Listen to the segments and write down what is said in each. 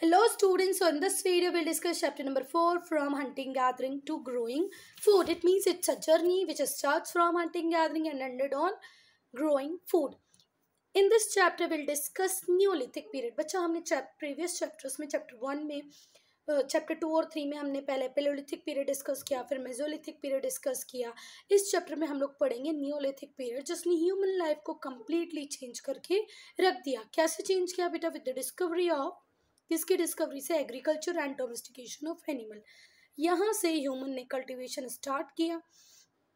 Hello students on this video will discuss chapter number four from hunting gathering to growing food it means it's a journey which starts from hunting gathering and ended on growing food in this chapter will discuss neolithic period बच्चा हमने previous chapters में chapter one में chapter two और three में हमने पहले Palaeolithic period discuss किया फिर मेजोलिथिक पीरियड डिस्कस किया इस चैप्टर में हम लोग पढ़ेंगे न्योलिथिक पीरियड जिसने ह्यूमन लाइफ को कम्प्लीटली चेंज करके रख दिया कैसे चेंज किया बेटा विद द डिस्कवरी ऑफ जिसकी डिस्कवरी से agriculture and domestication of animal यहाँ से ह्यूमन ने कल्टिवेशन स्टार्ट किया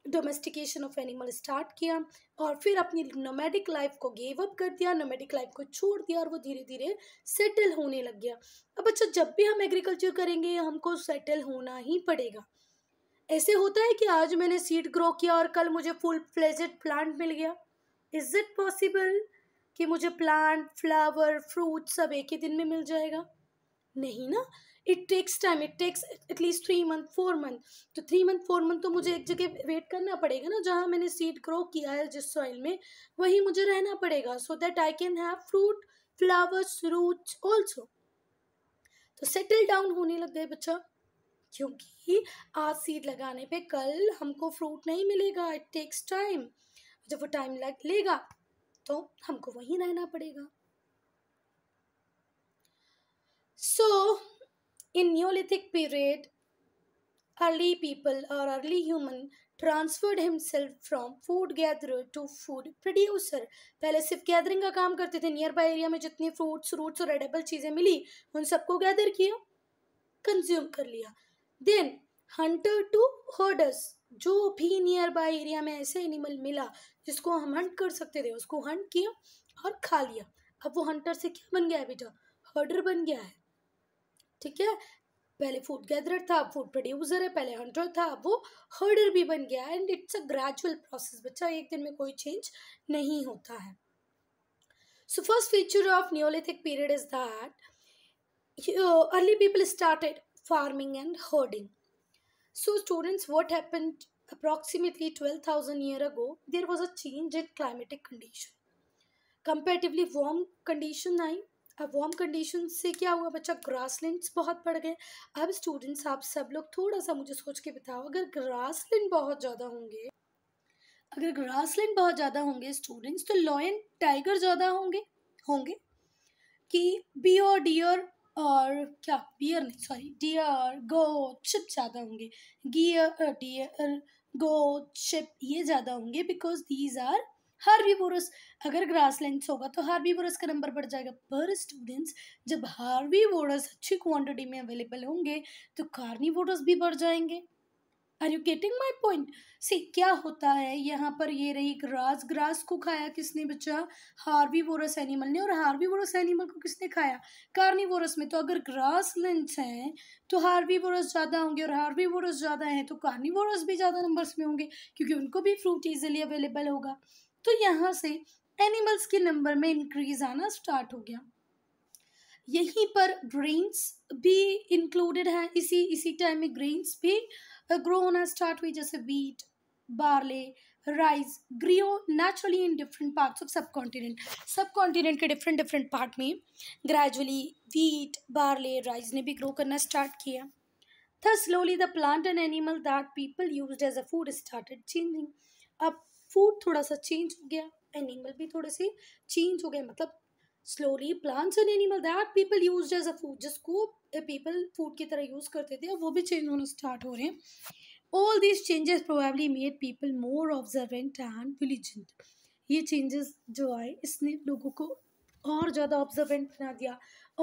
डोमेस्टिकेशन ऑफ एनिमल स्टार्ट किया और फिर अपनी नोमेडिक लाइफ को गेव अप कर दिया नोमेडिक लाइफ को छोड़ दिया और वो धीरे धीरे सेटल होने लग गया अब अच्छा जब भी हम एग्रीकल्चर करेंगे हमको सेटल होना ही पड़ेगा ऐसे होता है कि आज मैंने सीड ग्रो किया और कल मुझे फुल फ्लेजेड प्लांट मिल गया इज़ इट पॉसिबल कि मुझे प्लांट फ्लावर फ्रूट सब एक ही दिन में मिल जाएगा नहीं ना it takes time it takes at least three month four month तो थ्री मंथ फोर मंथ तो मुझे एक जगह वेट करना पड़ेगा ना जहाँ मैंने सीड ग्रो किया है जिस सॉइल में वही मुझे रहना पड़ेगा so that I can have fruit flowers roots also तो सेटल डाउन होने लग गए बच्चा क्योंकि आज सीड लगाने पे कल हमको फ्रूट नहीं मिलेगा इट टेक्स टाइम जब वो टाइम लग लेगा तो हमको वहीं रहना पड़ेगा so in neolithic period early people और early human transferred himself from food gather to food producer पहले सिर्फ गैदरिंग का काम करते थे नियर बाई एरिया में जितनी फ्रूट्स रूट्स और एडेबल चीज़ें मिली उन सबको गैदर किया कंज्यूम कर लिया देन हंटर टू हर्डर्स जो भी नियर बाय एरिया में ऐसे एनिमल मिला जिसको हम हंट कर सकते थे उसको हंट किया और खा लिया अब वो हंटर से क्या बन गया है बेटा हर्डर बन गया है ठीक है पहले फूड गैदरर था अब फूड प्रोड्यूसर है पहले हंटर था अब वो हर्डर भी बन गया and it's a gradual process बच्चा एक दिन में कोई चेंज नहीं होता है so first feature of neolithic period is that early people started farming and herding So students, what happened approximately 12,000 year ago, there was a change in climatic condition. Comparatively warm condition आई अब warm condition से क्या हुआ बच्चा grasslands बहुत बढ़ गए अब स्टूडेंट्स आप सब लोग थोड़ा सा मुझे सोच के बताओ अगर ग्रासलैंड बहुत ज़्यादा होंगे अगर ग्रासलैंड बहुत ज़्यादा होंगे स्टूडेंट्स तो लॉयन टाइगर ज़्यादा होंगे होंगे कि बी और डियर और क्या बियर नहीं सॉरी डियर गो शिप ज़्यादा होंगे गियर डियर गो शिप ये ज़्यादा होंगे बिकॉज दीज आर हार्वीवोरस अगर ग्रास लेंथ होगा तो हार्वीवोरस का नंबर बढ़ जाएगा पर स्टूडेंट्स जब हार्वीवोरस अच्छी क्वांटिटी में अवेलेबल होंगे तो कार्निवोरस भी बढ़ जाएंगे are you getting my point see क्या होता है यहाँ पर ये रही ग्रास ग्रास को खाया किसने बच्चा हार्वी वोरस एनिमल ने और हार्वी वोरस एनिमल को किसने खाया कार्नी वोरस में तो अगर ग्रास लेंस हैं तो हार्वी वोरस ज़्यादा होंगे और हार्वी वोरस ज़्यादा हैं तो कार्नी वोरस भी ज़्यादा नंबर्स में होंगे क्योंकि उनको भी फ्रूट ईजिली अवेलेबल होगा तो यहाँ से एनिमल्स के नंबर में इंक्रीज आना स्टार्ट हो गया यहीं पर ग्रेन्स भी इंक्लूडेड हैं इसी इसी टाइम में ग्रेन्स भी grown as startwheat जैसे wheat, barley, rice grew naturally in different parts of subcontinent. Subcontinent ke different different part mein gradually wheat, barley, rice ne bhi grow karna start kiya Thus slowly the plant and animal that people used as a food started changing. ab food thoda sa change ho gaya animal भी थोड़े से change हो गए मतलब slowly plants and animal that people use as a food जिसको people food की तरह use करते थे वो भी change होना start हो रहे हैं all these changes probably made people more observant and विलीजेंट ये changes जो आए इसने लोगों को और ज़्यादा observant बना दिया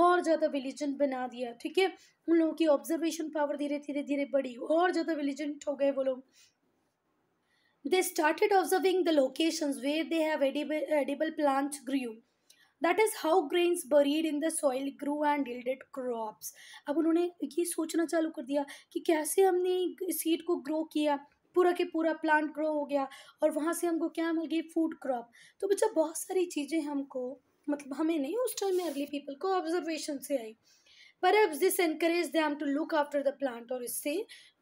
और ज़्यादा विलीजेंट बना दिया ठीक है उन लोगों की ऑब्जर्वेशन पावर धीरे धीरे धीरे बढ़ी और ज़्यादा विलीजेंट हो गए वो लोग they started observing the locations where they have edible edible plants that is how grains buried in the soil grow and yielded crops अब उन्होंने ये सोचना चालू कर दिया कि कैसे हमने सीड को ग्रो किया पूरा के पूरा प्लांट ग्रो हो गया और वहाँ से हमको क्या मिल गई फूड क्रॉप तो बच्चा बहुत सारी चीज़ें हमको मतलब हमें नहीं उस टाइम में अर्ली पीपल को ऑब्जर्वेशन से आई perhaps this increase them to look after the plant और इससे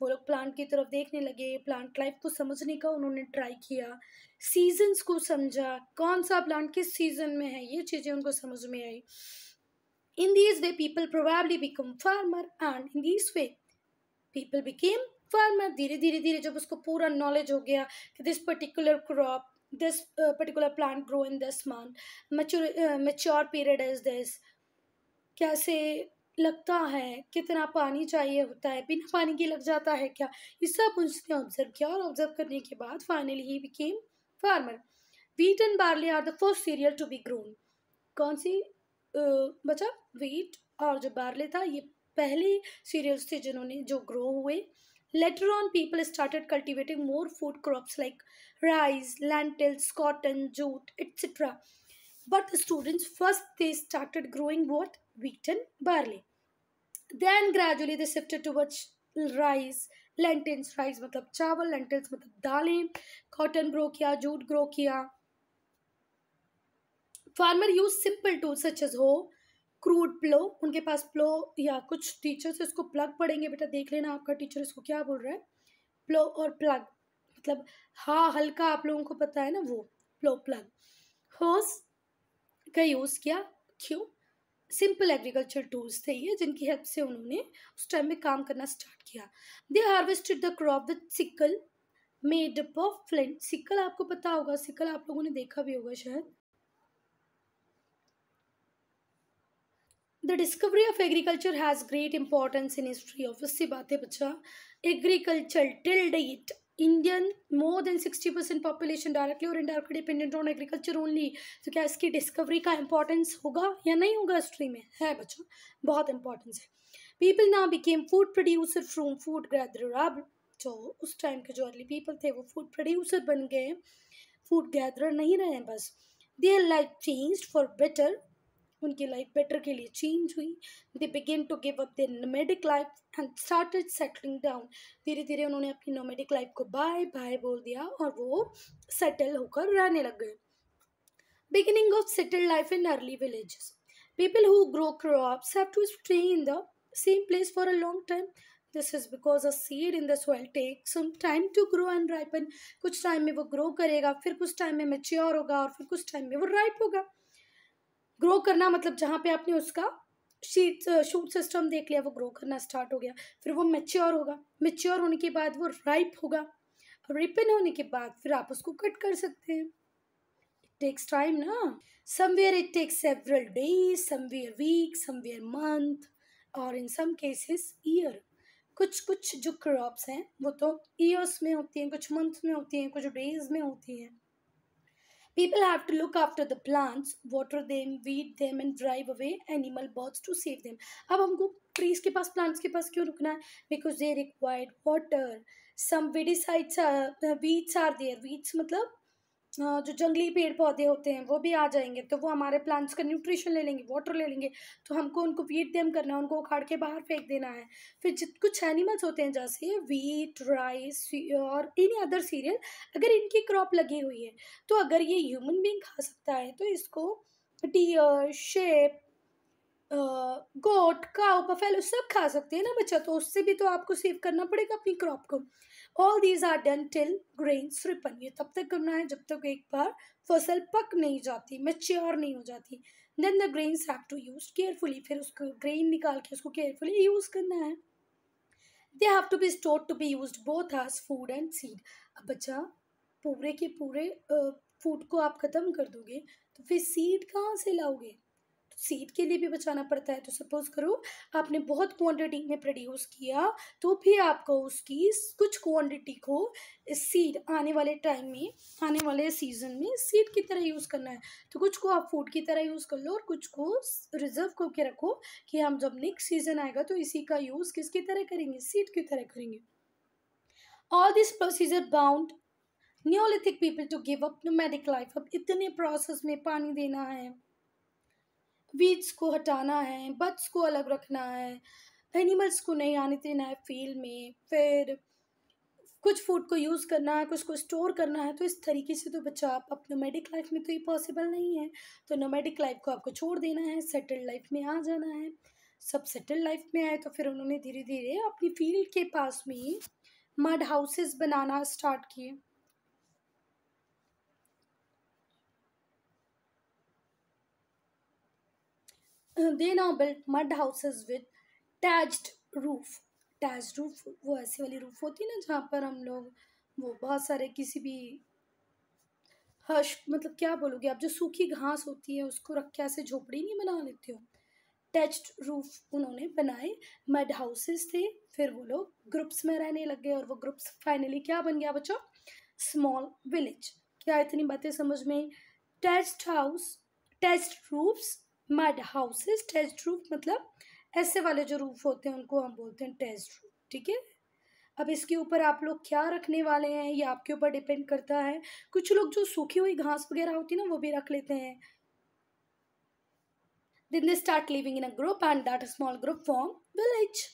वो लोग प्लांट की तरफ देखने लगे प्लांट लाइफ को समझने का उन्होंने ट्राई किया सीजन्स को समझा कौन सा प्लांट किस सीजन में है ये चीज़ें उनको समझ में आई In these way, people probably become farmer, and in this way, people became farmer. धीरे धीरे धीरे जब उसको पूरा knowledge हो गया कि this particular crop, this uh, particular plant grow in this month, mature uh, mature period is this, कैसे लगता है कितना पानी चाहिए होता है बिना पानी के लग जाता है क्या ये सब उसने ऑब्जर्व किया और ऑब्जर्व करने के बाद finally he became farmer wheat and barley are the first cereal to be grown कौन सी बचा वीट और जो बार्ले था ये पहले सीरियल्स थे जिन्होंने जो ग्रो हुए later on people started cultivating more food crops like rice lentils cotton jute etcetera But students, first they started growing what? Wheat and barley. Then gradually they shifted towards rice, lentils rice matlab chawal lentils matlab दालें cotton grow kiya jute grow kiya farmer used simple tools such as hoe crude plough उनके पास प्लो या कुछ teachers इसको plug पढ़ेंगे बेटा देख लेना आपका टीचर इसको क्या बोल रहा है प्लो और प्लग मतलब हाँ हल्का आप लोगों को पता है ना वो प्लो प्लग होस का यूज़ किया क्यों सिंपल एग्रीकल्चर टूल्स थे ये जिनकी हेल्प से उन्होंने उस टाइम में काम करना स्टार्ट किया they harvested the crop with sickle made up of flint sickle आपको पता होगा सिकल आप लोगों ने देखा भी होगा शायद the discovery of agriculture has great importance in history of इससे बात है बच्चा agriculture till it Indian more than sixty percent population directly और indirectly dependent on agriculture only तो क्या इसकी डिस्कवरी का इंपॉर्टेंस होगा या नहीं होगा हिस्ट्री में है बच्चों बहुत इंपॉर्टेंस है पीपल ना became food producer from food gather अब जो उस टाइम के जो अर्ली पीपल थे वो फूड प्रोड्यूसर बन गए फूड गैदर नहीं रहे बस their life change for better उनकी लाइफ बेटर के लिए चेंज हुई they began to give up their nomadic life and started settling down धीरे धीरे उन्होंने अपनी नोमेडिक लाइफ को बाय बाय बोल दिया और वो सेटल होकर रहने लग गए beginning of settle life in early village people who grow crops have to stay in the same place for a long time this is because a seed in the soil take some time to grow and ripen कुछ time में वो grow करेगा फिर कुछ time में mature होगा और फिर कुछ टाइम में वो राइप होगा ग्रो करना मतलब जहाँ पे आपने उसका शीट शूट सिस्टम देख लिया वो ग्रो करना स्टार्ट हो गया फिर वो मेच्योर होगा मेच्योर होने के बाद वो राइप होगा रिपन होने के बाद फिर आप उसको कट कर सकते हैं टेक्स टाइम ना somewhere it takes several days somewhere week somewhere month और इन सम केसेस ईयर कुछ कुछ जो क्रॉप्स हैं वो तो ईयर्स में होती हैं कुछ मंथ में होती हैं कुछ डेज में होती हैं People have to look after the plants, water them, weed them and drive away animal birds to save them. ab humko trees ke paas plants ke paas kyun rukna hai because they require water some weedicides are वेडिसाइड्स weeds are there weeds matlab जो जंगली पेड़ पौधे होते हैं वो भी आ जाएंगे तो वो हमारे प्लांट्स का न्यूट्रिशन ले लेंगे वाटर ले लेंगे तो हमको उनको फीड देम करना है उनको उखाड़ के बाहर फेंक देना है फिर जित कुछ एनिमल्स होते हैं जैसे वीट राइस और एनी अदर सीरियल अगर इनकी क्रॉप लगी हुई है तो अगर ये ह्यूमन बींग खा सकता है तो इसको deer sheep goat cow buffalo सब खा सकते हैं ना बच्चा तो उससे भी तो आपको सेव करना पड़ेगा अपनी क्रॉप को all these are done till grain ripen ये तब तक करना है जब तक एक बार फसल पक नहीं जाती मेच्योर नहीं हो जाती then the grains have to use carefully फिर उसको ग्रेन निकाल के उसको केयरफुली यूज़ करना है they have to be store to be use both as food and seed अब बच्चा पूरे के पूरे फूड को आप ख़त्म कर दोगे तो फिर सीड कहाँ से लाओगे तो सीड के लिए भी बचाना पड़ता है तो सपोज़ करो आपने बहुत क्वांटिटी में प्रोड्यूस किया तो भी आपको उसकी कुछ क्वांटिटी को सीड आने वाले टाइम में आने वाले सीजन में सीड की तरह यूज़ करना है तो कुछ को आप फूड की तरह यूज़ कर लो और कुछ को रिजर्व करके रखो कि हम जब नेक्स्ट सीजन आएगा तो इसी का यूज़ किसकी तरह करेंगे सीड की तरह करेंगे all this procedure bound neolithic people to give up nomadic life अब इतने प्रोसेस में पानी देना है वीड्स को हटाना है बर्ड्स को अलग रखना है एनिमल्स को नहीं आने देना है फील्ड में फिर कुछ फूड को यूज़ करना है कुछ को स्टोर करना है तो इस तरीके से तो बच्चा आप अब नोमेडिक लाइफ में तो ये पॉसिबल नहीं है तो नोमेडिक लाइफ को आपको छोड़ देना है सेटल्ड लाइफ में आ जाना है सब सेटल लाइफ में आए तो फिर उन्होंने धीरे धीरे अपनी फील्ड के पास में मड हाउसेस बनाना स्टार्ट किए they now built mud houses with thatched roof thatch roof वो ऐसी वाली रूफ होती है ना जहाँ पर हम लोग वो बहुत सारे किसी भी हश मतलब क्या बोलोगे आप जो सूखी घास होती है उसको रख के ऐसे झोपड़ी नहीं बना लेते हो टैच्ड रूफ उन्होंने बनाए मड हाउसेस थे फिर वो लोग ग्रुप्स में रहने लग गए और वो ग्रुप्स फाइनली क्या बन गया बच्चों स्मॉल विलेज क्या इतनी बातें समझ में thatched house thatched roofs mud houses test roof मतलब ऐसे वाले जो रूफ होते हैं उनको हम बोलते हैं टेस्ट रूफ ठीक है अब इसके ऊपर आप लोग क्या रखने वाले हैं ये आपके ऊपर डिपेंड करता है कुछ लोग जो सूखी हुई घास वगैरह होती है ना वो भी रख लेते हैं then they start living in a group and that small group form village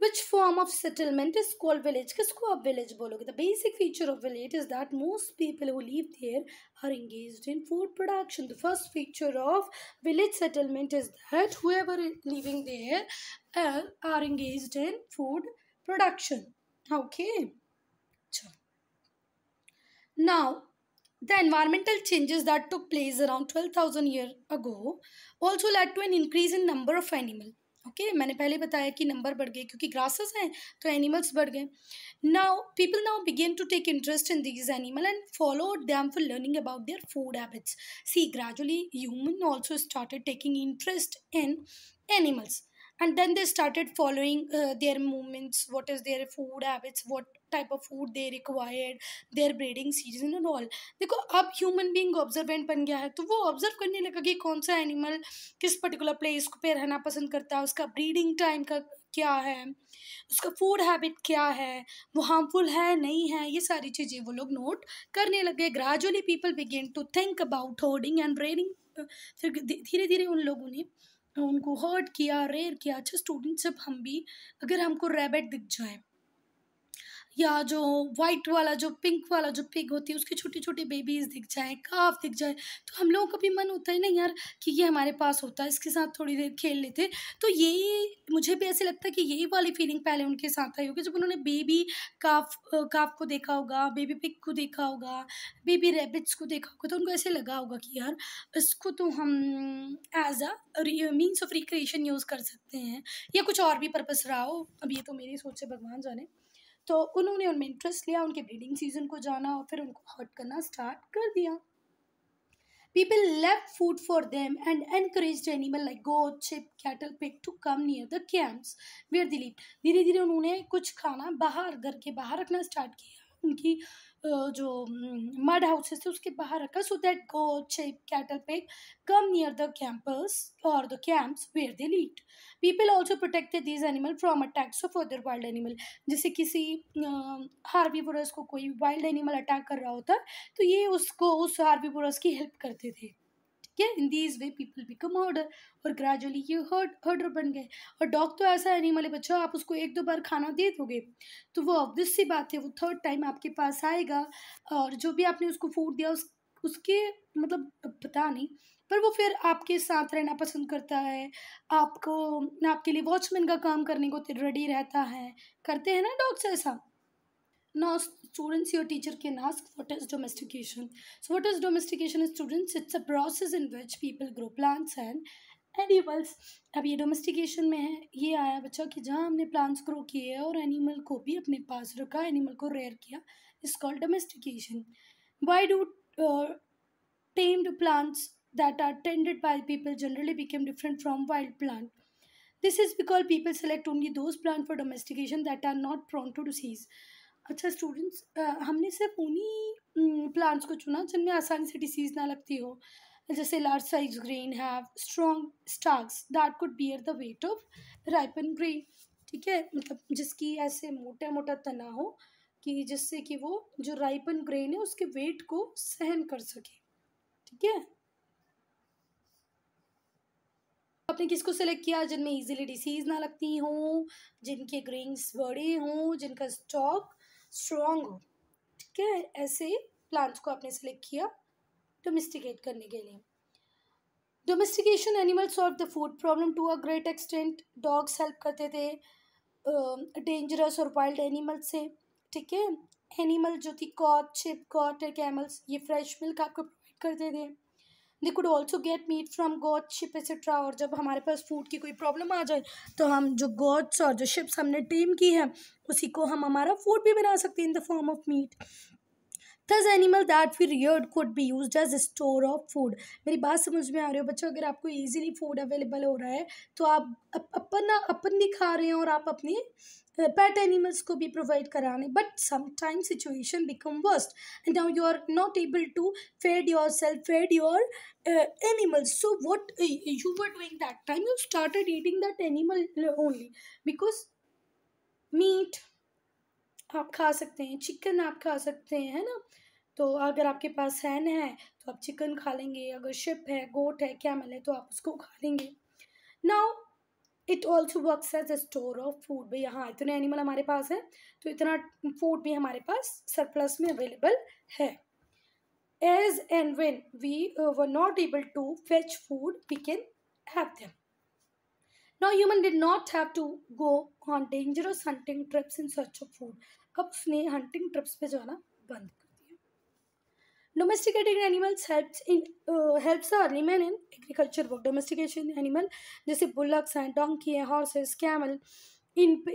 which form of settlement is called village kisko aap village bologe the basic feature of village is that most people who live there are engaged in food production the first feature of village settlement is that whoever is living there uh, are engaged in food production okay now the environmental changes that took place around 12,000 years ago also led to an increase in number of animals. Okay okay, मैंने पहले बताया कि number बढ़ गए क्योंकि grasses हैं तो animals बढ़ गए now people now began to take interest in this animal and follow them for learning about their food habits see gradually human also started taking interest in animals and then they started following their movements what is their food habits what type of food they required their breeding season and all देखो अब human being observant बन गया है तो वो observe करने लगा कि कौन सा एनिमल किस पर्टिकुलर प्लेस पे रहना पसंद करता है उसका ब्रीडिंग टाइम का क्या है उसका फूड हैबिट क्या है वो हार्मफुल है नहीं है ये सारी चीज़ें वो लोग नोट करने लगे gradually people began to think about hoarding and breeding फिर धीरे धीरे उन लोगों ने उनको हर्ट किया रेयर किया अच्छा स्टूडेंट जब हम भी अगर हमको रैबिट दिख जाए या जो वाइट वाला जो पिंक वाला जो पिग होती है उसकी छोटी छोटी बेबीज़ दिख जाए काफ दिख जाए तो हम लोगों का भी मन होता है ना यार कि ये हमारे पास होता है इसके साथ थोड़ी देर खेल लेते तो यही मुझे भी ऐसे लगता है कि यही वाली फीलिंग पहले उनके साथ आई होगी जब उन्होंने बेबी काफ काफ को देखा होगा बेबी पिग को देखा होगा बेबी रेबिट्स को देखा होगा तो उनको ऐसे लगा होगा कि यार इसको तो हम as a means of recreation use कर सकते हैं या कुछ और भी पर्पज़ रहा हो अब ये तो मेरी सोच से भगवान जाने तो उन्होंने उनमें इंटरेस्ट लिया उनके ब्रीडिंग सीजन को जाना और फिर उनको हर्ट करना स्टार्ट कर दिया people leave food for them and encourage animal like goat sheep cattle pig to come near the camps where दिलीप धीरे धीरे उन्होंने कुछ खाना बाहर घर के बाहर रखना स्टार्ट किया उनकी जो मड हाउसेस थे उसके बाहर रखा so that goat sheep cattle पे कम नियर द कैंपस और the camps where they lived people also protected this animal from attacks of other wild animal जैसे किसी हार्बीबोरस को कोई वाइल्ड एनिमल अटैक कर रहा होता तो ये उसको उस पुरस की हेल्प करते थे ठीक है in these way people become herder और ग्रेजुअली ये हर्ड हर्डर बन गए और डॉग तो ऐसा एनिमल है बच्चों आप उसको एक दो बार खाना दे दोगे तो वो ऑब्वियस सी बात है वो थर्ड टाइम आपके पास आएगा और जो भी आपने उसको फूड दिया उस उसके मतलब पता नहीं पर वो फिर आपके साथ रहना पसंद करता है आपको आपके लिए वॉचमैन का काम करने को रेडी रहता है करते हैं ना डॉग्स ऐसा now students your teacher can ask what is domestication so what is domestication students it's a process in which people grow plants and animals. अब ये domestication, है ये आया बच्चा कि जहाँ हमने प्लांट्स ग्रो किए और एनिमल को भी अपने पास रखा एनिमल को रेयर किया is called domestication why that are tended by people generally become different from wild plant. This is because people select only those plants for domestication that are not prone to disease. अच्छा students हमने सिर्फ उन्हीं plants को चुना जिनमें आसानी से disease ना लगती हो जैसे large size grain have strong stalks that could bear the weight of ripen grain ठीक है मतलब जिसकी ऐसे मोटा मोटा तना हो कि जिससे कि वो जो राइपन ग्रेन है उसके वेट को सहन कर सके ठीक है आपने किसको सेलेक्ट किया जिनमें इजीली डिसीज ना लगती हो जिनके ग्रेन्स बड़े हों जिनका स्टॉक स्ट्रॉन्ग हो हाँ। ठीक है ऐसे प्लांट्स को आपने सेलेक्ट किया डोमेस्टिकेट करने के लिए domestication animal solve the food problem to a great extent dogs help करते थे डेंजरस और वाइल्ड एनिमल्स से ठीक है एनिमल जो थी कॉट छिप कॉट कैमल्स ये फ्रेश मिल्क आपको प्रोवाइड करते थे they could also get meat from goat sheep etcetera और जब हमारे पास फूड की कोई प्रॉब्लम आ जाए तो हम जो गॉड्स और जो शिप्स हमने टीम की है उसी को हम हमारा फूड भी बना सकते हैं in the form of meat this animal that we reared could be use as store of food मेरी बात समझ में आ रही हो बच्चों अगर आपको ईजिली फूड अवेलेबल हो रहा है तो आप अपन अपन भी खा रहे हैं और आप अपनी पेट एनिमल्स को भी प्रोवाइड कराने but sometime situation become worst and now you are not able to fed yourself fed your animals so what you were doing that time you started eating that animal only because meat आप खा सकते हैं chicken आप खा सकते हैं है ना तो अगर आपके पास हैन है तो आप चिकन खा लेंगे अगर शिप है गोट है क्या मिले तो आप उसको खा लेंगे now it also work as a store of food भाई यहाँ इतने एनिमल हमारे पास है तो इतना फूड भी हमारे पास सरप्लस में अवेलेबल है as and when we were not able to fetch food we can have them now human did not have to go on dangerous hunting trips in search of food हब्स ने hunting trips पे जाना बंद कर दिया domesticated animals helps in helps early man in agriculture work domestication animal जैसे bullocks हैं donkey हैं हॉर्सेस कैमल इन पे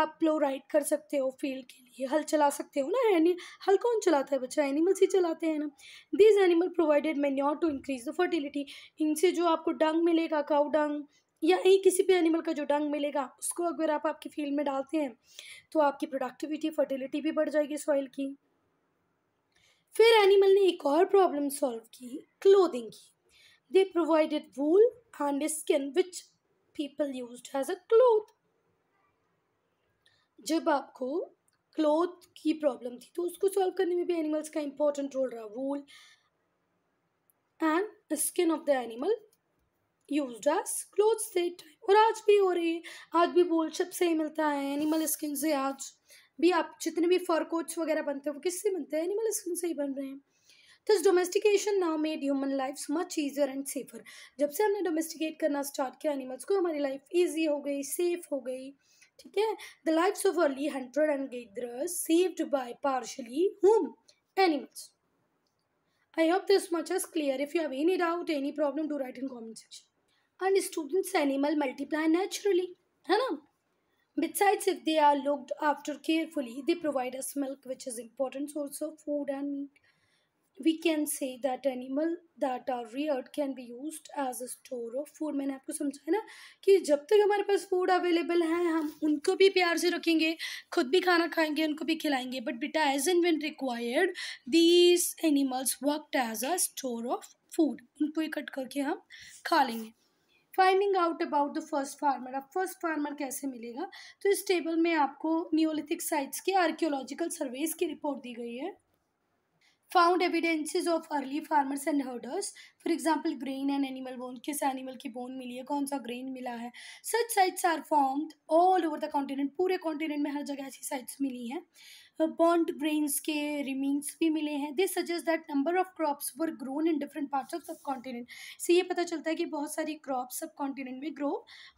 आप लो राइड कर सकते हो फील्ड के लिए हल चला सकते हो ना एनी हल कौन चलाता है बच्चा एनिमल्स ही चलाते हैं ना these animal provided manure to increase the fertility इनसे जो आपको डंग मिलेगा काउ डंग या ही किसी भी एनिमल का जो डंग मिलेगा उसको अगर आप आपकी फील्ड में डालते हैं तो आपकी प्रोडक्टिविटी फर्टिलिटी भी बढ़ जाएगी सॉइल की फिर एनिमल ने एक और प्रॉब्लम सॉल्व की क्लोदिंग की they provided wool and skin which people use as a cloth जब आपको क्लोथ की प्रॉब्लम थी तो उसको सॉल्व करने में भी एनिमल्स का इंपॉर्टेंट रोल रहा wool and skin of the animal use as cloth set और आज भी हो रही है आज भी बोल शब से ही मिलता है एनिमल स्किन से आज भी आप जितने भी फर कोच वगैरह बनते हैं वो किससे बनते हैं एनिमल स्किन से ही बन रहे हैं this domestication now made human life much easier and safer जब से हमने डोमेस्टिकेट करना स्टार्ट किया एनिमल्स को हमारी लाइफ ईजी हो गई सेफ हो गई ठीक है the life of early hunter and gather saved by partially home animals I hope this much is clear if you have any doubt any problem to write in comment section and students animal multiply naturally है ना besides if they are looked after carefully they provide us milk which is important source of food and meat we can say that animal that are reared can be used as a store of food मैंने आपको समझाया ना कि जब तक हमारे पास food available है हम उनको भी प्यार से रखेंगे खुद भी खाना खाएंगे उनको भी खिलाएंगे बट बेटा as and when required these animals worked as a store of food उनको इकट्ठ करके हम खा लेंगे finding out about the first farmer अब फर्स्ट फार्मर कैसे मिलेगा तो इस टेबल में आपको न्योलिथिक साइट्स के आर्क्योलॉजिकल सर्वेस की रिपोर्ट दी गई है found evidences of early farmers and herders for example grain and animal bone किस एनिमल की बोन मिली है कौन सा ग्रेन मिला है such sites are formed all over the continent पूरे कॉन्टिनेंट में हर जगह ऐसी साइट्स मिली हैं बॉन्ड ग्रेन्स के रिमीन्स भी मिले हैं this suggest that number of crops were grown in different parts of subcontinent से ये पता चलता है कि बहुत सारी क्रॉप्स सब कॉन्टिनेंट में ग्रो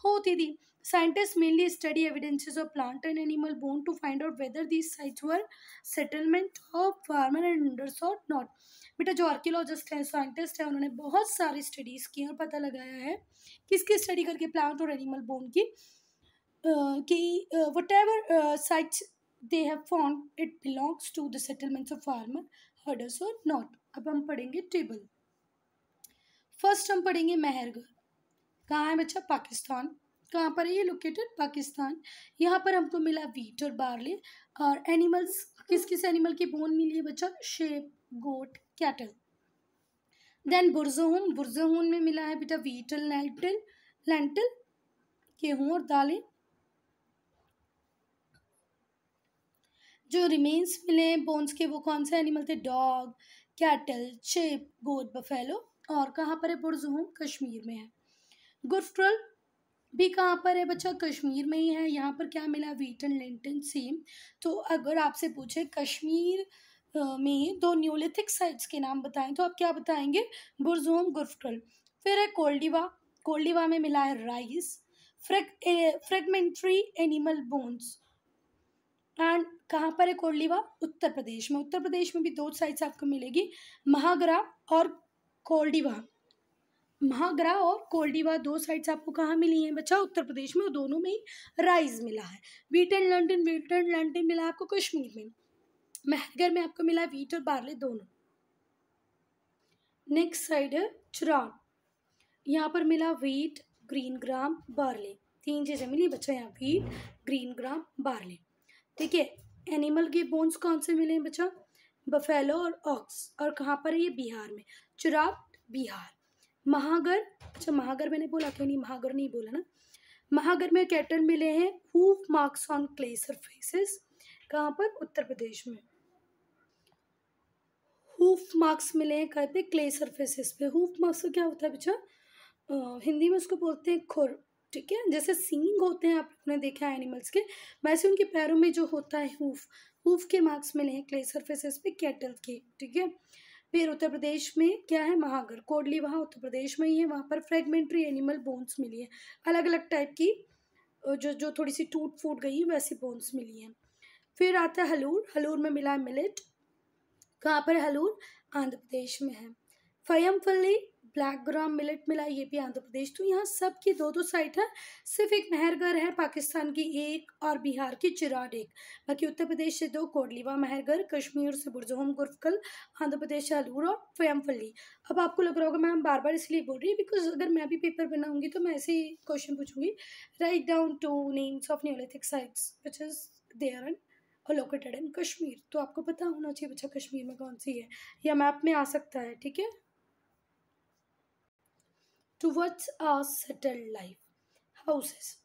होती थी scientist mainly study evidences of plant and animal bone to find out whether this sites were settlement of farmer and और नॉट बेटा जो आर्कियोलॉजिस्ट हैं साइंटिस्ट हैं उन्होंने बहुत सारी स्टडीज़ की और पता लगाया है किसकी स्टडी करके प्लांट और एनिमल बोन की कि whatever sites they have found it belongs to the settlements of farmer herders और नॉट अब हम पढ़ेंगे टेबल फर्स्ट हम पढ़ेंगे मेहरगढ़ कहाँ है बच्चा पाकिस्तान कहाँ पर है ये लोकेटेड पाकिस्तान यहाँ पर हमको मिला वीट और बार्ले और एनिमल्स किस किस एनिमल की बोन मिली है बच्चा sheep goat cattle then Burzahom Burzahom में मिला है बेटा वीटल लैंटल लैंटल गेहूँ और दालें जो रिमेन्स मिले हैं बोन्स के वो कौन से एनिमल थे dog cattle sheep goat buffalo और कहाँ पर है पुरजहूम कश्मीर में है गुफ्ट्रल भी कहाँ पर है बच्चा कश्मीर में ही है यहाँ पर क्या मिला वीट एंड लिंटन सेम तो अगर आपसे पूछे कश्मीर में दो न्यूलिथिक साइट्स के नाम बताएं तो आप क्या बताएंगे बुरजूम गुफ्ट्रल फिर है कोल्डिवा कोल्डिवा में मिला है rice frag fragmentary animal bones and कहाँ पर है कोडलीवा उत्तर प्रदेश में उत्तर प्रदेश में भी दो साइड्स आपको मिलेगी महागरा और कोल्डिवा महागरा और कोल्डिवा दो साइड्स आपको कहाँ मिली हैं बच्चा उत्तर प्रदेश में और दोनों में ही राइस मिला है wheat and lentil wheat and lentil मिला आपको कश्मीर में महगर में आपको मिला वीट और बार्ले दोनों नेक्स्ट साइड है चुराम यहाँ पर मिला वीट ग्रीन ग्राम बार्ले तीन चीज़ें मिली बच्चा यहाँ वीट ग्रीन ग्राम बार्ले ठीक है एनिमल के बोन्स कौन से मिले हैं बच्चा बफेलो और ऑक्स और कहाँ पर है ये बिहार में चुराव बिहार महागर अच्छा महागर मैंने बोला क्यों नहीं महागर नहीं बोला ना महागर में कैटर मिले हैं hoof marks on clay surfaces कहाँ पर उत्तर प्रदेश में हुफ मार्क्स मिले हैं कहते पे क्ले सरफेसेस पे हूफ मार्क्स क्या होता है बच्चा हिंदी में उसको बोलते हैं खुर ठीक है जैसे सींग होते हैं आपने देखा है एनिमल्स के वैसे उनके पैरों में जो होता है हूफ हूफ के मार्क्स मिले हैं क्ले सर्फेसेस पे कैटल के ठीक है फिर उत्तर प्रदेश में क्या है महागर कोडली वहाँ उत्तर प्रदेश में ही है वहाँ पर फ्रेगमेंट्री एनिमल बोन्स मिली है अलग अलग टाइप की जो जो थोड़ी सी टूट फूट गई है वैसी बोन्स मिली हैं फिर आता है हलूर हलूर में मिला है मिलेट कहाँ पर हलूर आंध्र प्रदेश में है फयम फली ब्लैक ग्राम मिलेट मिला ये भी आंध्र प्रदेश तो यहाँ सब की दो दो साइट है सिर्फ एक महरगढ़ है पाकिस्तान की एक और बिहार की चिराड एक बाकी उत्तर प्रदेश से दो कोडलीवा महरगढ़ कश्मीर से बुरजोहम गुरफकल आंध्र प्रदेश से अलूर और फैमफली अब आपको लग रहा होगा मैम बार बार इसलिए बोल रही है बिकॉज अगर मैं भी पेपर बनाऊंगी तो मैं ऐसे ही क्वेश्चन पूछूंगी write down two names of neolithic sites which is there and located in Kashmir तो आपको पता होना चाहिए बच्चा कश्मीर में कौन सी है या मैप में आ सकता है ठीक है towards a settled life. Houses.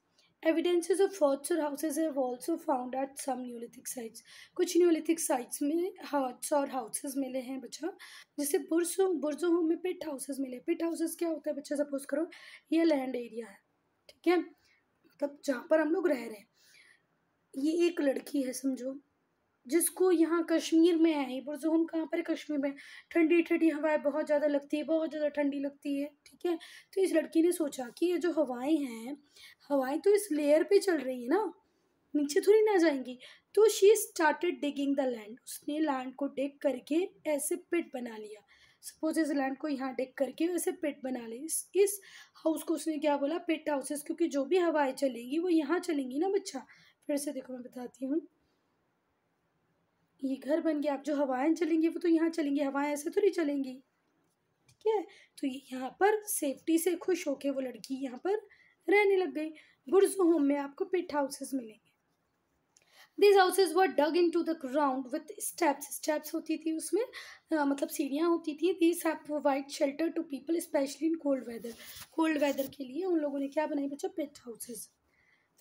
Evidences of forts or houses have also found at some Neolithic sites. कुछ Neolithic sites में huts और houses मिले हैं बच्चा जैसे बुर्सों बुर्जों में pit houses मिले pit houses क्या होता है बच्चा suppose करो ये land area है ठीक है मतलब जहाँ पर हम लोग रह रहे हैं ये एक लड़की है समझो जिसको यहाँ कश्मीर में है ये बुरजोन कहाँ पर है कश्मीर में ठंडी ठंडी हवाएं बहुत ज़्यादा लगती है बहुत ज़्यादा ठंडी लगती है ठीक है तो इस लड़की ने सोचा कि ये जो हवाएं हैं हवाएं तो इस लेयर पे चल रही है ना नीचे थोड़ी ना जाएंगी तो she started digging the land उसने लैंड को डिग करके ऐसे पिट बना लिया सपोज इस लैंड को यहाँ डिग करके ऐसे पिट बना ले इस इस हाउस को उसने क्या बोला पिट हाउसेस क्योंकि जो भी हवाएं चलेंगी वो यहाँ चलेंगी ना बच्चा फिर से देखो मैं बताती हूँ ये घर बन गया आप जो हवाएं चलेंगी वो तो यहाँ चलेंगी हवाएं ऐसे थोड़ी चलेंगी ठीक है तो यहाँ पर सेफ्टी से खुश होके वो लड़की यहाँ पर रहने लग गई बुर्ज होम में आपको पिट हाउसेस मिलेंगे this houses were dug into the ground with steps steps होती थी उसमें आ, मतलब सीढ़ियाँ होती थी this have provide shelter to people specially in cold weather cold weather के लिए उन लोगों ने क्या बनाई बच्चा पेट हाउसेज़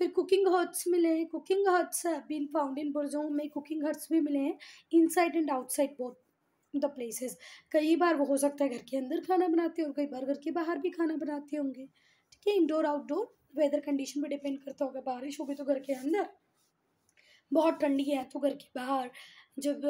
फिर कुकिंग हर्ट्स मिले हैं cooking hearths been found in Burzahom में कुकिंग हर्ट्स भी मिले हैं inside and outside both the places कई बार वो हो सकता है घर के अंदर खाना बनाते हैं और कई बार घर के बाहर भी खाना बनाते होंगे ठीक है इंडोर आउटडोर वेदर कंडीशन पर डिपेंड करता होगा बारिश होगी तो घर के अंदर बहुत ठंडी है तो घर के बाहर जब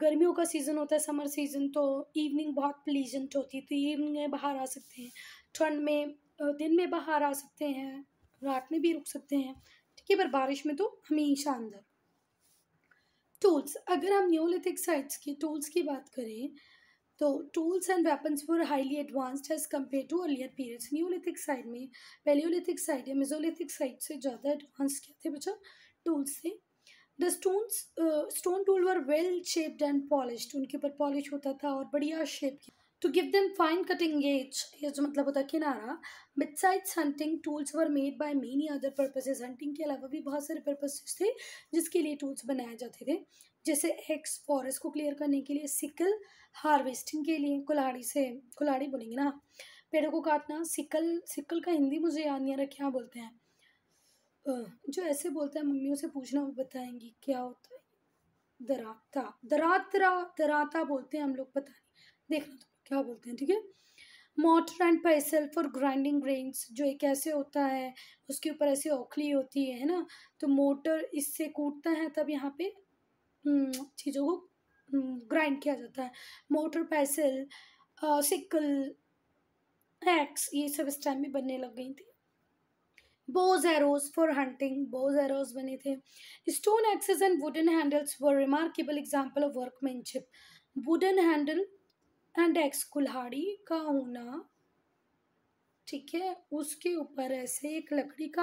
गर्मियों का सीज़न होता है समर सीज़न तो इवनिंग बहुत प्लीजेंट होती है तो इवनिंग में बाहर आ सकते हैं ठंड में दिन में बाहर आ सकते हैं रात में भी रुक सकते हैं ठीक है पर बारिश में तो हमेशा अंदर टूल्स अगर हम न्योलिथिक साइट्स के टूल्स की बात करें तो tools and weapons for highly advanced as compared to earlier periods neolithic site में पेलियोलिथिक साइड या मेजोलिथिक साइड से ज़्यादा एडवांस क्या थे बच्चा टूल्स से the stones stone tool were well shaped and polish उनके ऊपर पॉलिश होता था और बढ़िया शेप की to give them fine cutting edge ये जो मतलब होता है किनारा mid size hunting tools were made by many other purposes hunting के अलावा भी बहुत सारे पर्पसेज थे जिसके लिए टूल्स बनाए जाते थे जैसे एक्स फॉरेस्ट को क्लियर करने के लिए सिकल हार्वेस्टिंग के लिए कुल्हाड़ी से कुल्हाड़ी बोलेंगे ना पेड़ों को काटना सिकल सिकल का हिंदी मुझे याद नहीं आ रहा क्या बोलते हैं जो ऐसे बोलते हैं मम्मियों से पूछना वो बताएंगी क्या होता है दराता दरातरा दराता बोलते हैं हम लोग पता नहीं देखना तो क्या बोलते हैं ठीक है mortar and pestle for grinding grains जो एक ऐसे होता है उसके ऊपर ऐसे ओखली होती है ना तो मोटर इससे कूटता है तब यहाँ पे हम्म, चीज़ों को ग्राइंड हम्म, किया जाता है मोटर पैसल सिकल एक्स ये सब इस टाइम में बनने लग गई थी bows arrows for hunting bows arrows बने थे stone axes and wooden handles for remarkable example of workmanship wooden handle and axe कुल्हाड़ी का होना ठीक है उसके ऊपर ऐसे एक लकड़ी का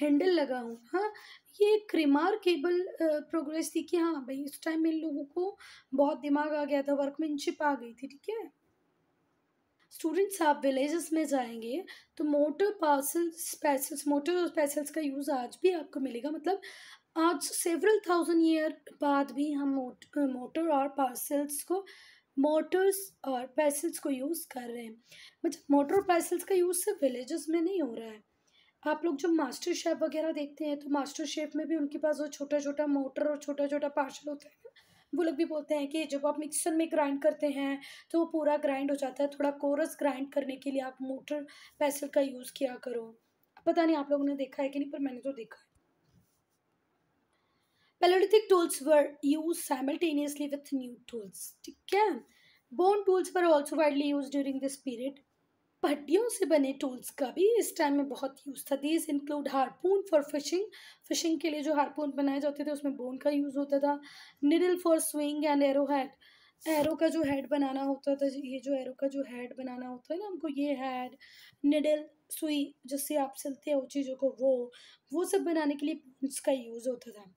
हैंडल लगा हाँ ये एक रिमार्केबल प्रोग्रेस थी कि हाँ भाई उस टाइम इन लोगों को बहुत दिमाग आ गया था वर्कमैनशिप आ गई थी ठीक है स्टूडेंट्स आप विलेजेस में जाएंगे तो मोटर पार्सल स्पेसल्स मोटर और स्पेसल्स का यूज़ आज भी आपको मिलेगा मतलब आज सेवरल थाउजेंड ईयर बाद भी हम मोट, मोटर और पार्सल्स को मोटर्स और पैसल्स को यूज़ कर रहे हैं मतलब मोटर और पैसल्स का यूज़ सिर्फ विलेजेस में नहीं हो रहा है आप लोग जो मास्टर शेफ वगैरह देखते हैं तो मास्टर शेफ में भी उनके पास वो छोटा छोटा मोटर और छोटा छोटा पार्सल होता है वो लोग भी बोलते हैं कि जब आप मिक्सर में ग्राइंड करते हैं तो वो पूरा ग्राइंड हो जाता है थोड़ा कोरस ग्राइंड करने के लिए आप मोटर पैसल का यूज़ किया करो पता नहीं आप लोगों ने देखा है कि नहीं पर मैंने तो देखा है paleolithic tools were used simultaneously with new tools ठीक है bone tools were also widely used during this period हड्डियों से बने टूल्स का भी इस टाइम में बहुत यूज़ था these include harpoon for fishing fishing के लिए जो हारपून बनाए जाते थे उसमें बोन का यूज़ होता था needle for sewing and arrow head arrow का जो हेड बनाना होता था ये जो एरो का जो हेड बनाना होता है ना हमको ये हेड निडल सुई जिससे आप सिलते हो चीज़ों को वो वो सब बनाने के लिए बोन्स का यूज़ होता था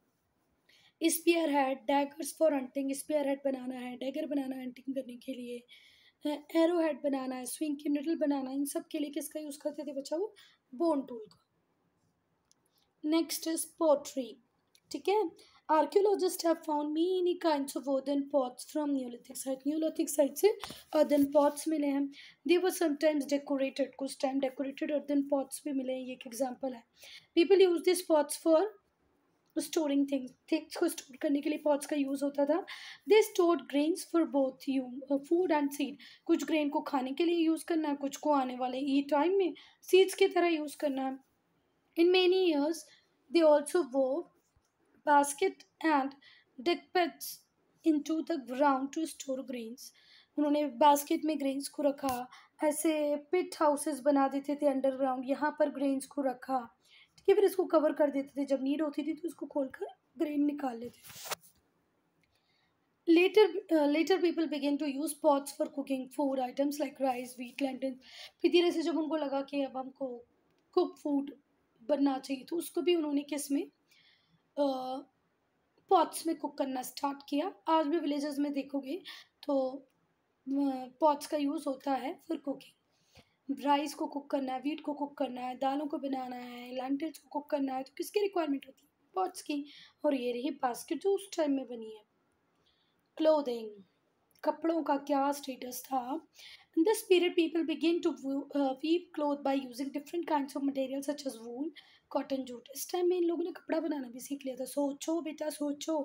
spear head daggers for hunting spear head बनाना है डैगर बनाना है हंटिंग करने के लिए एरो हेड बनाना है स्विंग की निडल बनाना है इन सब के लिए किसका यूज़ करते थे बच्चा वो बोन टूल का नेक्स्ट इज पोट्री ठीक है archaeologist have found many kind of earthen pots from neolithic site neolithic site से अर्दन पॉट्स मिले हैं दे वर समाइम्स डेकोरेटेड कुछ टाइम डेकोरेटेड अर्दन पॉट्स भी मिले हैं ये एक एग्जाम्पल है people use this pots for storing thing things को स्टोर करने के लिए पॉट्स का यूज़ होता था they store grains for both you food and seed कुछ ग्रेन को खाने के लिए यूज़ करना कुछ को आने वाले ई e टाइम में सीड्स की तरह यूज़ करना in many years they also वो basket and pits into the ground to store grains उन्होंने बास्केट में ग्रेन्स को रखा ऐसे पिट हाउसेस बना देते थे अंडरग्राउंड यहाँ पर ग्रेन्स को रखा या फिर इसको कवर कर देते थे जब नीड होती थी तो इसको खोल कर ग्रेन निकाल लेते थे later people began to use to for cooking food items like rice like rice फिर धीरे से जब उनको लगा कि अब हमको कुक फूड बनना चाहिए तो उसको भी उन्होंने किस में पॉट्स uh, में कुक करना स्टार्ट किया आज भी विलेजेस में देखोगे तो पॉट्स uh, का यूज़ होता है फॉर कुकिंग राइस को कुक करना है वीट को कुक करना है दालों को बनाना है लैंटल्स को कुक करना है तो किसकी रिक्वायरमेंट होती है पॉट्स की और ये रही बास्केट जो उस टाइम में बनी है क्लोदिंग कपड़ों का क्या स्टेटस था in this period people begin to weave cloth by using different kind of material such as wool cotton jute इस टाइम में इन लोगों ने कपड़ा बनाना भी सीख लिया था सोचो बेटा सोचो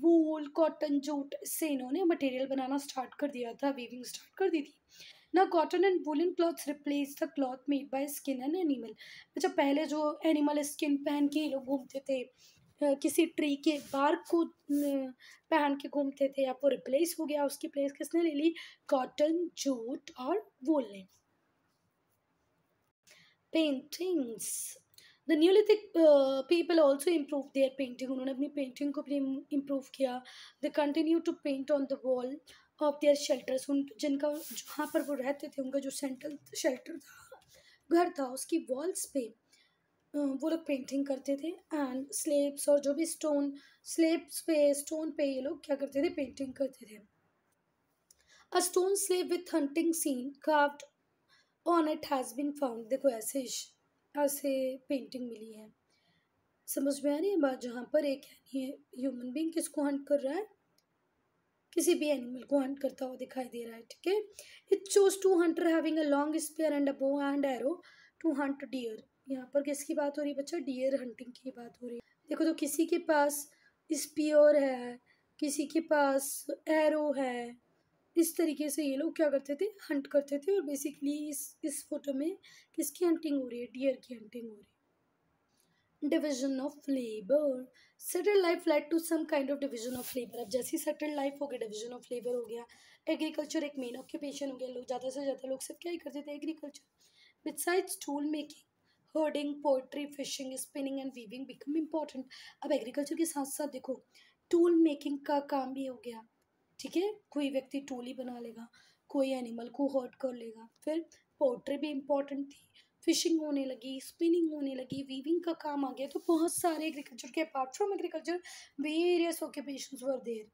वूल कॉटन जूट इससे इन्होंने मटेरियल बनाना स्टार्ट कर दिया था वीविंग स्टार्ट कर दी थी ना cotton and woollen clothes replace the cloth made by skin and animal अच्छा पहले जो एनिमल स्किन पहन के लोग घूमते थे किसी ट्री के बार्क को पहन के घूमते थे या वो रिप्लेस हो गया उसकी प्लेस किसने ले ली कॉटन जूट और वुल ने paintings the neolithic people also improve their painting उन्होंने अपनी पेंटिंग को भी इम्प्रूव किया they continue to paint on the wall of their shelters उन जिनका जहाँ पर वो रहते थे उनका जो सेंट्रल शेल्टर था घर था उसकी वॉल्स पे वो लोग पेंटिंग करते थे एंड स्लेब्स और जो भी स्टोन स्लेब्स पे स्टोन पे ये लोग क्या करते थे पेंटिंग करते थे a stone slab with hunting scene craft on it has been found देखो ऐसे ऐसे पेंटिंग मिली है समझ में आ रही है बात जहाँ पर एक ह्यूमन बींग किसको हंट कर रहा है किसी भी एनिमल को हंट करता हुआ दिखाई दे रहा है ठीक है it shows two hunter having a long spear and a bow and arrow to hunt deer यहाँ पर किसकी बात हो रही है बच्चा डियर हंटिंग की बात हो रही है देखो तो किसी के पास स्पियर है किसी के पास एरो है इस तरीके से ये लोग क्या करते थे हंट करते थे और बेसिकली इस इस फोटो में किसकी हंटिंग हो रही है डियर की हंटिंग हो रही है division of labour settle life led to some kind of division of labour अब जैसे सेटल लाइफ हो गया डिवीजन ऑफ लेबर हो गया एग्रीकल्चर एक मेन ऑक्यूपेशन हो गया लोग ज़्यादा से ज़्यादा लोग सिर्फ क्या ही करते थे agriculture besides tool making herding pottery fishing spinning and weaving become important अब एग्रीकल्चर के साथ साथ देखो टूल मेकिंग का काम भी हो गया ठीक है कोई व्यक्ति टूल ही बना लेगा कोई एनिमल को हर्ट कर लेगा फिर पोट्री भी इम्पॉर्टेंट थी फिशिंग होने लगी स्पिनिंग होने लगी वीविंग का काम आ गया तो बहुत सारे एग्रीकल्चर के apart from agriculture various occupation were there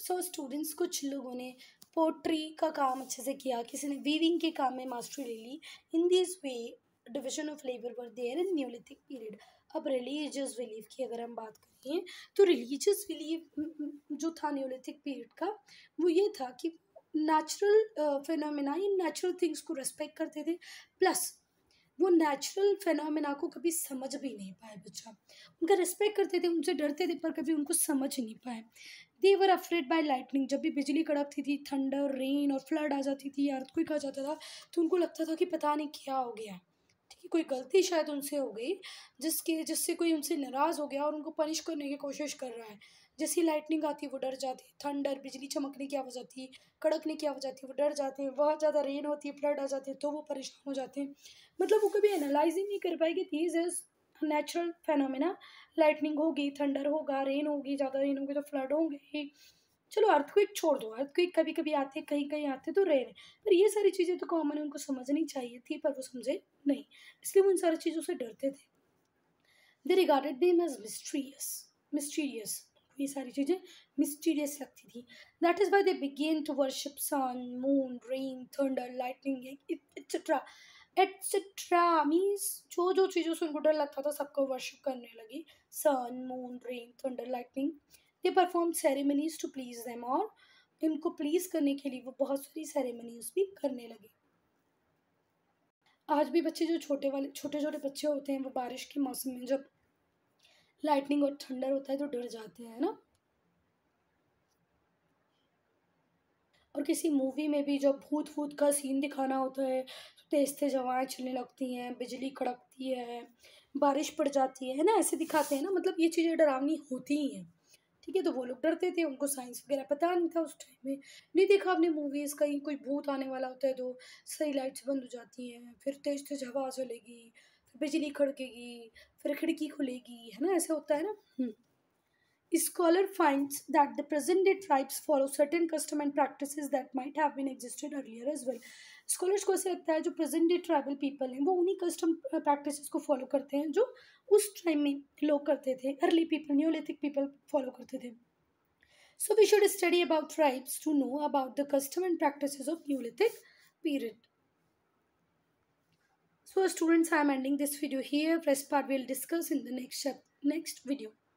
so students कुछ लोगों ने पोट्री का काम अच्छे से किया किसी ने वीविंग के काम में मास्टरी ले ली in this way division of labour were there in neolithic period अब रिलीजियस बिलीफ की अगर हम बात करें तो रिलीजियस बिलीफ जो था न्यूलिथिक पीरियड का वो ये था कि नेचुरल फिनोमिना या नेचुरल थिंग्स को रेस्पेक्ट करते थे प्लस वो नेचुरल फिनोमिना को कभी समझ भी नहीं पाए बच्चा उनका रेस्पेक्ट करते थे उनसे डरते थे पर कभी उनको समझ ही नहीं पाए देवर अफ्रेड बाय लाइटनिंग जब भी बिजली कड़कती थी थंडर रेन और फ्लड आ जाती थी या अर्थक्विक आ जाता था तो उनको लगता था कि पता नहीं क्या हो गया कोई गलती शायद उनसे हो गई जिसके जिससे कोई उनसे नाराज़ हो गया और उनको पनिश करने की कोशिश कर रहा है जैसी लाइटनिंग आती है वो डर जाती है थंडर बिजली चमकने की आवाज़ आती है कड़कने की आवाज़ आती है वो डर जाते हैं बहुत ज़्यादा रेन होती है फ्लड आ जाते हैं तो वो परेशान हो जाते हैं मतलब वो कभी एनालाइजिंग नहीं कर पाएगी these is natural phenomena lightning होगी थंडर होगा रेन होगी ज़्यादा रेन होगी तो फ्लड होंगे चलो अर्थक्विक छोड़ दो अर्थक्विक कभी कभी आते कहीं कहीं आते तो रहे पर ये सारी चीज़ें तो कॉमन है उनको समझनी चाहिए थी पर वो समझे नहीं इसलिए वो इन सारी चीज़ों से डरते थे they regarded them as mysteries mysterious ये सारी चीज़ें मिस्टीरियस लगती थी that is why they began to worship sun moon rain thunder lightning etcetera etcetera means जो जो चीज़ों से उनको डर लगता था सबको वर्शिप करने लगी sun moon rain thunder lightning they perform ceremonies to please them और इनको प्लीज करने के लिए वो बहुत सारी सेरेमनीज भी करने लगे आज भी बच्चे जो छोटे वाले छोटे छोटे बच्चे होते हैं वो बारिश के मौसम में जब लाइटनिंग और थंडर होता है तो डर जाते हैं ना और किसी मूवी में भी जब भूत भूत का सीन दिखाना होता है तो तेज तेज हवाएं चलने लगती हैं बिजली कड़कती है बारिश पड़ जाती है ना ऐसे दिखाते हैं ना मतलब ये चीज़ें डरावनी होती ही हैं ठीक है तो वो लोग डरते थे उनको साइंस वगैरह पता नहीं था उस टाइम में नहीं देखा आपने मूवीज कहीं कोई भूत आने वाला होता है तो सही लाइट्स बंद हो जाती हैं फिर तेज तेज हवा चलेगी फिर बिजली खड़केगी फिर खिड़की खुलेगी है ना ऐसा होता है ना scholar finds that the present tribes follow certain custom and practice that might have been existed earlier as well scholars को ऐसे लगता है जो प्रेजेंट ट्राइबल पीपल हैं वो उन्हीं कस्टम प्रैक्टिस को फॉलो करते हैं जो उस टाइम में लोग करते थे early people neolithic people follow करते थे so we should study about tribes to know about the custom and practice of neolithic period so students I am ending this video here press part will discuss in the next next video